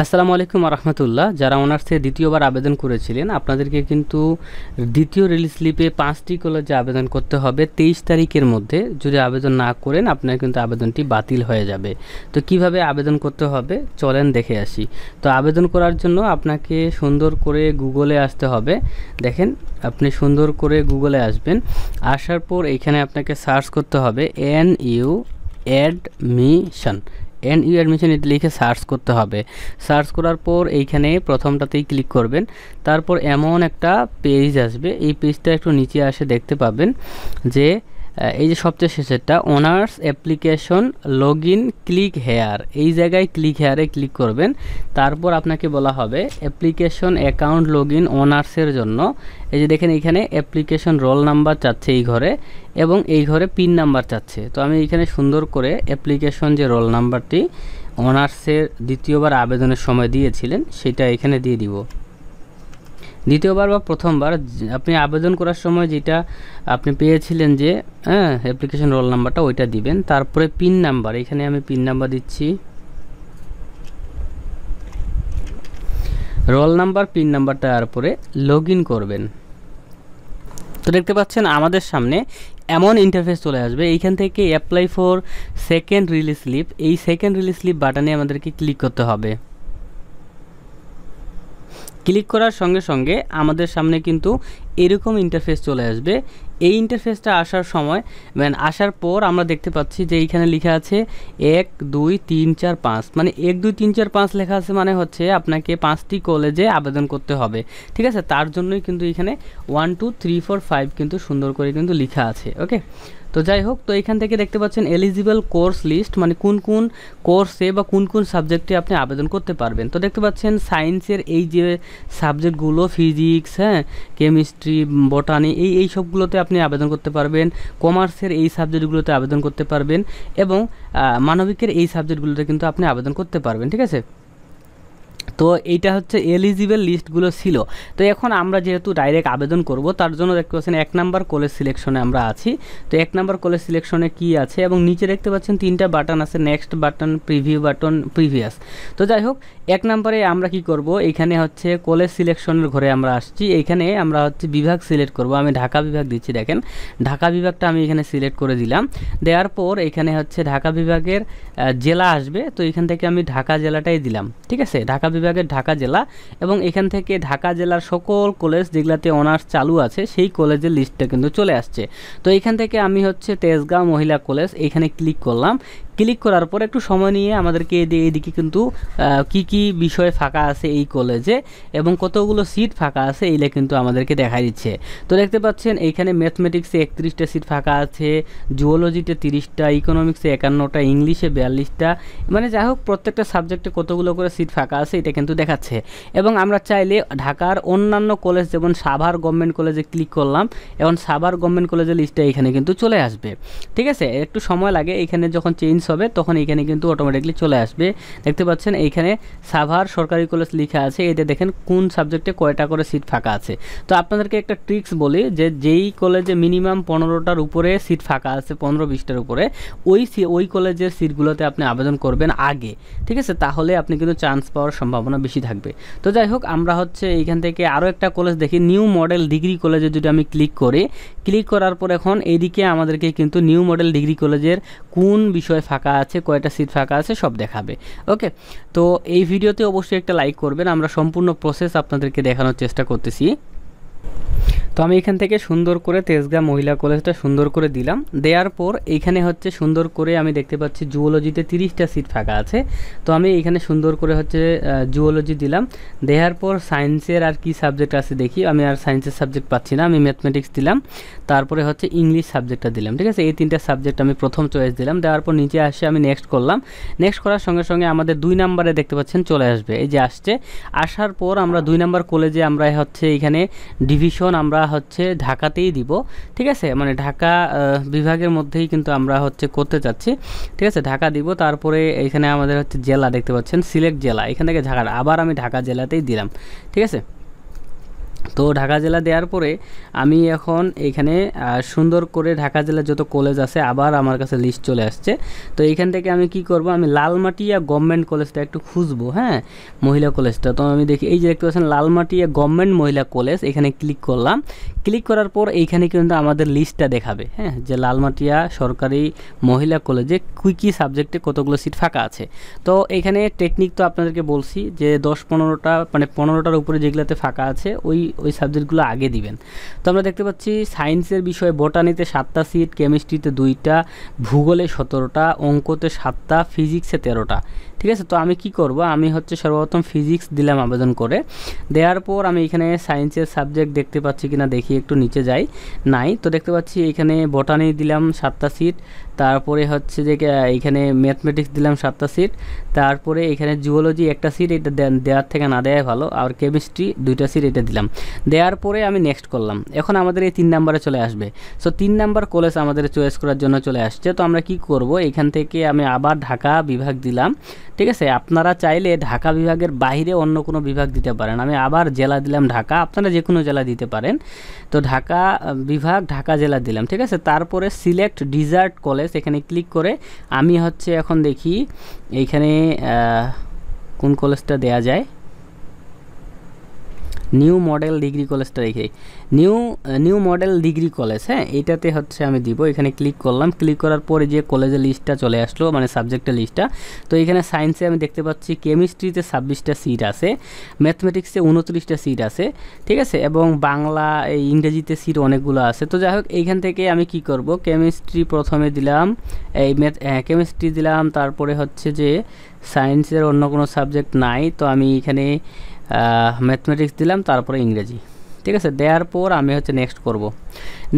আসসালামু আলাইকুম রহমতুল্লাহ যারা অনার্সে দ্বিতীয়বার আবেদন করেছিলেন আপনাদেরকে কিন্তু দ্বিতীয় রিলিজ স্লিপে পাঁচটি কলেজে আবেদন করতে হবে তেইশ তারিখের মধ্যে যদি আবেদন না করেন আপনার কিন্তু আবেদনটি বাতিল হয়ে যাবে তো কিভাবে আবেদন করতে হবে চলেন দেখে আসি তো আবেদন করার জন্য আপনাকে সুন্দর করে গুগলে আসতে হবে দেখেন আপনি সুন্দর করে গুগলে আসবেন আসার পর এখানে আপনাকে সার্চ করতে হবে N U admission N U admission এটা লিখে সার্চ করতে হবে সার্চ করার পর এইখানে প্রথমটাতেই ক্লিক করবেন তারপর এমন একটা পেজ আসবে এই পেজটা একটু নিচে আসে দেখতে পাবেন যে এই যে সবচেয়ে শেষেরটা honours application log in click here এই জায়গায় ক্লিক হেয়ারে ক্লিক করবেন তারপর আপনাকে বলা হবে অ্যাপ্লিকেশন অ্যাকাউন্ট লগ ইন ওনার্সের জন্য এই যে দেখেন এখানে অ্যাপ্লিকেশন রোল নাম্বার চাচ্ছে এই ঘরে এবং এই ঘরে পিন নাম্বার চাচ্ছে তো আমি এখানে সুন্দর করে অ্যাপ্লিকেশন যে রোল নাম্বারটি অনার্সের দ্বিতীয়বার আবেদনের সময় দিয়েছিলেন সেটা এখানে দিয়ে দিব দ্বিতীয়বার বা প্রথমবার আপনি আবেদন করার সময় যেটা আপনি পেয়েছিলেন যে হ্যাঁ অ্যাপ্লিকেশন রোল নাম্বারটা ওইটা দিবেন তারপরে পিন নাম্বার এখানে আমি পিন নাম্বার দিচ্ছি রোল নাম্বার পিন নাম্বারটা তারপরে লগ করবেন তো দেখতে পাচ্ছেন আমাদের সামনে এমন ইন্টারফেস চলে আসবে এইখান থেকে apply for second release slip এই সেকেন্ড রিলিজ স্লিপ বাটনে আমাদেরকে ক্লিক করতে হবে ক্লিক করার সঙ্গে সঙ্গে আমাদের সামনে কিন্তু এরকম ইন্টারফেস চলে আসবে এই ইন্টারফেসটা আসার সময় মানে আসার পর আমরা দেখতে পাচ্ছি যে এইখানে লেখা আছে এক দুই তিন চার পাঁচ মানে এক দুই তিন চার পাঁচ লেখা আছে মানে হচ্ছে আপনাকে পাঁচটি কলেজে আবেদন করতে হবে ঠিক আছে তার জন্যই কিন্তু এখানে one two three four five কিন্তু সুন্দর করে কিন্তু লেখা আছে ওকে তো যাই হোক তো এখান থেকে দেখতে পাচ্ছেন এলিজিবল কোর্স লিস্ট মানে কোন কোন কোর্সে বা কোন কোন সাবজেক্টে আপনি আবেদন করতে পারবেন তো দেখতে পাচ্ছেন সায়েন্সের এই যে সাবজেক্টগুলো ফিজিক্স হ্যাঁ কেমিস্ট্রি বটানি এই এই সবগুলোতে আপনি আবেদন করতে পারবেন কমার্সের এই সাবজেক্টগুলোতে আবেদন করতে পারবেন এবং মানবিকের এই সাবজেক্টগুলোতে কিন্তু আপনি আবেদন করতে পারবেন ঠিক আছে তো এইটা হচ্ছে এলিজিবল লিস্টগুলো ছিল তো এখন আমরা যেহেতু ডাইরেক্ট আবেদন করব তার জন্য দেখতে পাচ্ছেন এক নাম্বার কলেজ সিলেকশনে আমরা আছি তো এক নাম্বার কলেজ সিলেকশনে কি আছে এবং নিচে দেখতে পাচ্ছেন তিনটা বাটন আছে next button preview button previous তো যাই হোক এক নম্বরে আমরা কি করব এখানে হচ্ছে কলেজ সিলেকশনের ঘরে আমরা আসছি এখানে আমরা হচ্ছে বিভাগ সিলেক্ট করব আমি ঢাকা বিভাগ দিচ্ছি দেখেন ঢাকা বিভাগটা আমি এখানে সিলেক্ট করে দিলাম দেওয়ার পর এখানে হচ্ছে ঢাকা বিভাগের জেলা আসবে তো এখান থেকে আমি ঢাকা জেলাটাই দিলাম ঠিক আছে ঢাকা বিভাগের ঢাকা জেলা এবং এখান থেকে ঢাকা জেলার সকল কলেজ যেগুলাতে অনার্স চালু আছে সেই কলেজের লিস্টটা কিন্তু চলে আসছে তো এখান থেকে আমি হচ্ছে তেজগাঁও মহিলা কলেজ এখানে ক্লিক করলাম ক্লিক করার পর একটু সময় নিয়ে আমাদেরকে এদিকে কিন্তু কি কি বিষয় ফাঁকা আছে এই কলেজে এবং কতগুলো সিট ফাঁকা আছে এইলে কিন্তু আমাদেরকে দেখা দিচ্ছে তো দেখতে পাচ্ছেন এইখানে ম্যাথমেটিক্সে একত্রিশটা সিট ফাঁকা আছে জুওলজিতে তিরিশটা ইকোনমিক্সে একান্নটা ইংলিশে বিয়াল্লিশটা মানে যাই হোক প্রত্যেকটা সাবজেক্টে কতগুলো করে সিট ফাঁকা আছে এটা কিন্তু দেখাচ্ছে এবং আমরা চাইলে ঢাকার অন্যান্য কলেজ যেমন সাভার গভর্নমেন্ট কলেজে ক্লিক করলাম এবং সাভার গভর্নমেন্ট কলেজের লিস্টটা এখানে কিন্তু চলে আসবে ঠিক আছে একটু সময় লাগে এখানে যখন চেঞ্জ চেঞ্জ হবে তখন এখানে কিন্তু অটোমেটিকলি চলে আসবে দেখতে পাচ্ছেন এইখানে সাভার সরকারি কলেজ লিখা আছে এতে দেখেন কোন সাবজেক্টে কয়টা করে সিট ফাঁকা আছে তো আপনাদেরকে একটা ট্রিক্স বলি যে যেই কলেজে মিনিমাম পনেরোটার উপরে সিট ফাঁকা আছে পনেরো বিশটার উপরে ওই ওই কলেজের সিটগুলোতে আপনি আবেদন করবেন আগে ঠিক আছে তাহলে আপনি কিন্তু চান্স পাওয়ার সম্ভাবনা বেশি থাকবে তো যাই হোক আমরা হচ্ছে এইখান থেকে আরও একটা কলেজ দেখি নিউ মডেল ডিগ্রি কলেজে যদি আমি ক্লিক করি ক্লিক করার পর এখন এইদিকে আমাদেরকে কিন্তু নিউ মডেল ডিগ্রি কলেজের কোন বিষয়ে ফাঁকা আছে কয়টা সিট ফাঁকা আছে সব দেখাবে ওকে তো এই ভিডিওতে অবশ্যই একটা লাইক করবেন আমরা সম্পূর্ণ প্রসেস আপনাদেরকে দেখানোর চেষ্টা করতেছি তো আমি এখান থেকে সুন্দর করে তেজগা মহিলা কলেজটা সুন্দর করে দিলাম দেওয়ার পর এখানে হচ্ছে সুন্দর করে আমি দেখতে পাচ্ছি জুওলজিতে তিরিশটা সিট ফাঁকা আছে তো আমি এখানে সুন্দর করে হচ্ছে জুওলজি দিলাম দেওয়ার পর সায়েন্সের আর কি সাবজেক্ট আছে দেখি আমি আর সায়েন্সের সাবজেক্ট পাচ্ছি না আমি ম্যাথমেটিক্স দিলাম তারপরে হচ্ছে ইংলিশ সাবজেক্টটা দিলাম ঠিক আছে এই তিনটা সাবজেক্ট আমি প্রথম চয়েস দিলাম দেওয়ার পর নিচে আসে আমি নেক্সট করলাম নেক্সট করার সঙ্গে সঙ্গে আমাদের দুই নাম্বারে দেখতে পাচ্ছেন চলে আসবে এই যে আসছে আসার পর আমরা দুই নাম্বার কলেজে আমরা হচ্ছে এখানে ডিভিশন আমরা হচ্ছে ঢাকাতেই দিব ঠিক আছে মানে ঢাকা বিভাগের মধ্যেই কিন্তু আমরা হচ্ছে করতে চাচ্ছি ঠিক আছে ঢাকা দিব তারপরে এখানে আমাদের হচ্ছে জেলা দেখতে পাচ্ছেন সিলেক্ট জেলা এখান থেকে ঢাকার আবার আমি ঢাকা জেলাতেই দিলাম ঠিক আছে তো ঢাকা জেলা দেওয়ার পরে আমি এখন এখানে সুন্দর করে ঢাকা জেলার যত কলেজ আছে আবার আমার কাছে লিস্ট চলে আসছে তো এইখান থেকে আমি কি করব আমি লালমাটিয়া গভর্নমেন্ট কলেজটা একটু খুঁজবো হ্যাঁ মহিলা কলেজটা তো আমি দেখি এই যে দেখতে পাচ্ছেন লালমাটিয়া গভর্নমেন্ট মহিলা কলেজ এখানে ক্লিক করলাম ক্লিক করার পর এইখানে কিন্তু আমাদের লিস্টটা দেখাবে হ্যাঁ যে লালমাটিয়া সরকারি মহিলা কলেজে কী কী সাবজেক্টে কতগুলো সিট ফাঁকা আছে তো এখানে টেকনিক তো আপনাদেরকে বলছি যে দশ পনেরোটা মানে পনেরোটার উপরে যেগুলোতে ফাঁকা আছে ওই ওই সাবজেক্টগুলো আগে দিবেন তো আমরা দেখতে পাচ্ছি সায়েন্সের বিষয়ে বোটানিতে সাতটা সিট কেমিস্ট্রিতে দুইটা ভূগোলে সতেরোটা অঙ্কতে সাতটা ফিজিক্সে তেরোটা ঠিক আছে তো আমি কি করব আমি হচ্ছে সর্বপ্রথম ফিজিক্স দিলাম আবেদন করে দেওয়ার পর আমি এখানে সায়েন্সের সাবজেক্ট দেখতে পাচ্ছি কিনা দেখি একটু নিচে যাই নাই তো দেখতে পাচ্ছি এখানে বটানি দিলাম সাতটা সিট তারপরে হচ্ছে যে এখানে ম্যাথমেটিক্স দিলাম সাতটা সিট তারপরে এখানে জুওলজি একটা সিট এটা দেওয়ার থেকে না দেওয়াই ভালো আর কেমিস্ট্রি দুইটা সিট এটা দিলাম দেওয়ার পরে আমি নেক্সট করলাম এখন আমাদের এই তিন নাম্বারে চলে আসবে সো তিন নাম্বার কলেজ আমাদের চয়েস করার জন্য চলে আসছে তো আমরা কি করব এখান থেকে আমি আবার ঢাকা বিভাগ দিলাম ঠিক আছে আপনারা চাইলে ঢাকা বিভাগের বাইরে অন্য কোনো বিভাগ দিতে পারেন আমি আবার জেলা দিলাম ঢাকা আপনারা যে কোনো জেলা দিতে পারেন তো ঢাকা বিভাগ ঢাকা জেলা দিলাম ঠিক আছে তারপরে সিলেক্ট ডিজার্ট কলেজ এখানে ক্লিক করে আমি হচ্ছে এখন দেখি এইখানে কোন কলেজটা দেয়া যায় নিউ মডেল ডিগ্রি কলেজটা রেখে new new model degree college হ্যাঁ এটাতে হচ্ছে আমি দিব এখানে ক্লিক করলাম ক্লিক করার পরে যে কলেজের লিস্টটা চলে আসলো মানে সাবজেক্টের লিস্টটা তো এখানে সায়েন্সে আমি দেখতে পাচ্ছি কেমিস্ট্রিতে ছাব্বিশটা সিট আছে ম্যাথমেটিক্সে উনত্রিশটা সিট আছে ঠিক আছে এবং বাংলা এই ইংরেজিতে সিট অনেকগুলো আছে তো যাই হোক এইখান থেকে আমি কি করব কেমিস্ট্রি প্রথমে দিলাম এই ম্যাথ হ্যাঁ, কেমিস্ট্রি দিলাম তারপরে হচ্ছে যে সায়েন্সের অন্য কোনো সাবজেক্ট নাই তো আমি এখানে ম্যাথমেটিক্স দিলাম তারপরে ইংরেজি ঠিক আছে দেওয়ার পর আমি হচ্ছে নেক্সট করব।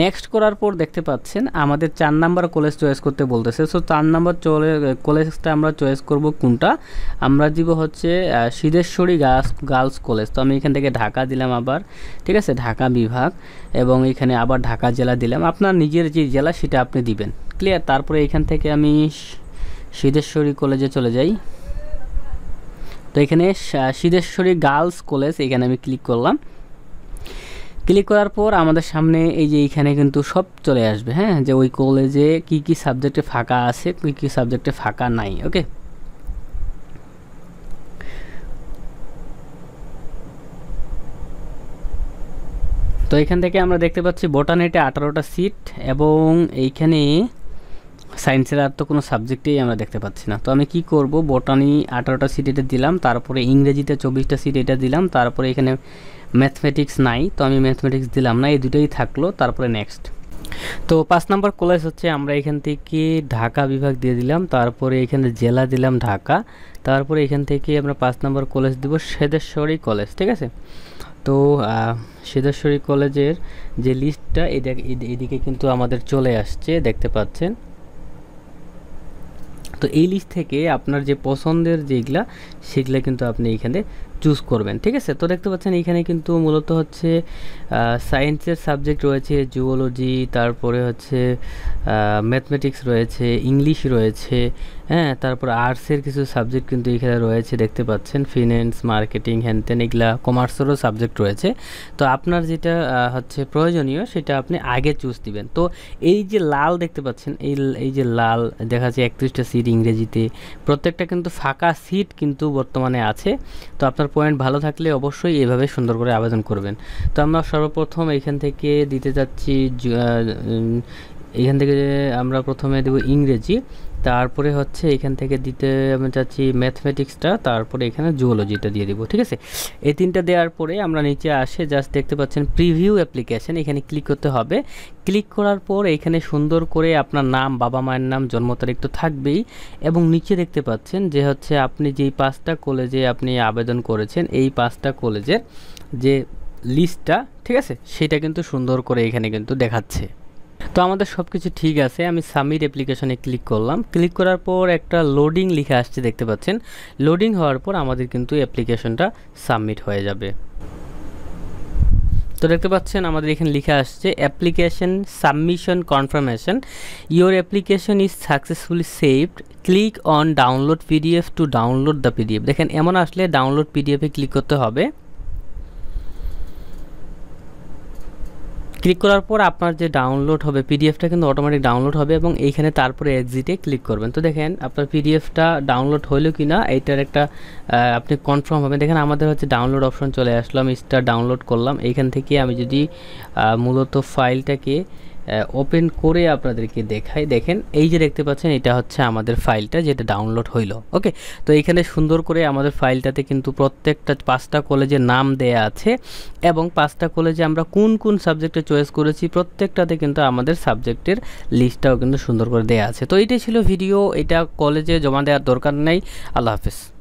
নেক্সট করার পর দেখতে পাচ্ছেন আমাদের চার নাম্বার কলেজ চয়েস করতে বলতেছে সো চার নাম্বার চলে কলেজটা আমরা চয়েস করব কোনটা আমরা দিব হচ্ছে সিদ্ধেশ্বরী গার্লস গার্লস কলেজ তো আমি এখান থেকে ঢাকা দিলাম আবার ঠিক আছে ঢাকা বিভাগ এবং এখানে আবার ঢাকা জেলা দিলাম আপনার নিজের যে জেলা সেটা আপনি দিবেন ক্লিয়ার তারপরে এখান থেকে আমি সিদ্ধেশ্বরী কলেজে চলে যাই তো এখানে সিদ্ধেশ্বরী গার্লস কলেজ এখানে আমি ক্লিক করলাম ক্লিক করার পর আমাদের সামনে এই যে এখানে কিন্তু সব চলে আসবে হ্যাঁ যে ওই কলেজে কি কি সাবজেক্টে ফাঁকা আছে কী কী সাবজেক্টে ফাঁকা নাই ওকে তো এখান থেকে আমরা দেখতে পাচ্ছি বোটানেটে আঠারোটা সিট এবং এইখানে সায়েন্সের আর তো কোনো সাবজেক্টেই আমরা দেখতে পাচ্ছি না তো আমি কি করব বটানি আঠারোটা সিট এটা দিলাম তারপরে ইংরেজিতে চব্বিশটা সিট এটা দিলাম তারপরে এখানে ম্যাথমেটিক্স নাই তো আমি ম্যাথমেটিক্স দিলাম না এই দুটোই থাকলো তারপরে নেক্সট তো পাঁচ নাম্বার কলেজ হচ্ছে আমরা এখান থেকে ঢাকা বিভাগ দিয়ে দিলাম তারপরে এখানে জেলা দিলাম ঢাকা তারপরে এখান থেকে আমরা পাঁচ নাম্বার কলেজ দিব সেদেশ্বরী কলেজ ঠিক আছে তো সেদেশ্বরী কলেজের যে লিস্টটা এদিকে কিন্তু আমাদের চলে আসছে দেখতে পাচ্ছেন তো এই লিস্ট থেকে আপনার যে পছন্দের যেগুলা সেগুলা কিন্তু আপনি এখানে চুজ করবেন ঠিক আছে তো দেখতে পাচ্ছেন এখানে কিন্তু মূলত হচ্ছে সায়েন্সের সাবজেক্ট রয়েছে জুওলজি তারপরে হচ্ছে ম্যাথমেটিক্স রয়েছে ইংলিশ রয়েছে হ্যাঁ তারপর আর্টসের কিছু সাবজেক্ট কিন্তু এখানে রয়েছে দেখতে পাচ্ছেন ফিন্যান্স মার্কেটিং হ্যানত্যান এগুলা কমার্সেরও সাবজেক্ট রয়েছে তো আপনার যেটা হচ্ছে প্রয়োজনীয় সেটা আপনি আগে চুজ দিবেন তো এই যে লাল দেখতে পাচ্ছেন এই এই যে লাল দেখা যাচ্ছে একত্রিশটা সিট ইংরেজিতে প্রত্যেকটা কিন্তু ফাঁকা সিট কিন্তু বর্তমানে আছে তো আপনার পয়েন্ট ভালো থাকলে অবশ্যই এভাবে সুন্দর করে আবেদন করবেন তো আমরা সর্বপ্রথম এখান থেকে দিতে যাচ্ছি এখান থেকে আমরা প্রথমে দেব ইংরেজি তারপরে হচ্ছে এখান থেকে দিতে আমি চাচ্ছি ম্যাথমেটিক্সটা তারপরে এখানে জুওলজিটা দিয়ে দিব ঠিক আছে এই তিনটা দেওয়ার পরে আমরা নিচে আসে জাস্ট দেখতে পাচ্ছেন প্রিভিউ অ্যাপ্লিকেশন এখানে ক্লিক করতে হবে ক্লিক করার পর এখানে সুন্দর করে আপনার নাম বাবা মায়ের নাম জন্ম তারিখ তো থাকবেই এবং নিচে দেখতে পাচ্ছেন যে হচ্ছে আপনি যেই পাঁচটা কলেজে আপনি আবেদন করেছেন এই পাঁচটা কলেজের যে লিস্টটা ঠিক আছে সেটা কিন্তু সুন্দর করে এখানে কিন্তু দেখাচ্ছে তো আমাদের সব কিছু ঠিক আছে আমি সামিট অ্যাপ্লিকেশনে ক্লিক করলাম ক্লিক করার পর একটা লোডিং লিখে আসছে দেখতে পাচ্ছেন লোডিং হওয়ার পর আমাদের কিন্তু অ্যাপ্লিকেশনটা সাবমিট হয়ে যাবে তো দেখতে পাচ্ছেন আমাদের এখানে লিখে আসছে application submission confirmation your application is successfully saved click on download PDF to download the PDF দেখেন এমন আসলে ডাউনলোড পিডিএফে ক্লিক করতে হবে ক্লিক করার পর আপনার যে ডাউনলোড হবে পিডিএফটা কিন্তু অটোমেটিক ডাউনলোড হবে এবং এইখানে তারপরে এক্সিটে ক্লিক করবেন তো দেখেন আপনার পিডিএফটা ডাউনলোড হলো কি না এইটার একটা আপনি কনফার্ম হবেন দেখেন আমাদের হচ্ছে ডাউনলোড অপশন চলে আসলো আমি স্টার ডাউনলোড করলাম এইখান থেকে আমি যদি মূলত ফাইলটাকে ওপেন করে আপনাদেরকে দেখাই দেখেন এই যে দেখতে পাচ্ছেন এটা হচ্ছে আমাদের ফাইলটা যেটা ডাউনলোড হইল ওকে তো এখানে সুন্দর করে আমাদের ফাইলটাতে কিন্তু প্রত্যেকটা পাঁচটা কলেজের নাম দেয়া আছে এবং পাঁচটা কলেজে আমরা কোন কোন সাবজেক্টে চয়েস করেছি প্রত্যেকটাতে কিন্তু আমাদের সাবজেক্টের লিস্টটাও কিন্তু সুন্দর করে দেয়া আছে তো এটাই ছিল ভিডিও এটা কলেজে জমা দেওয়ার দরকার নেই আল্লাহ হাফেজ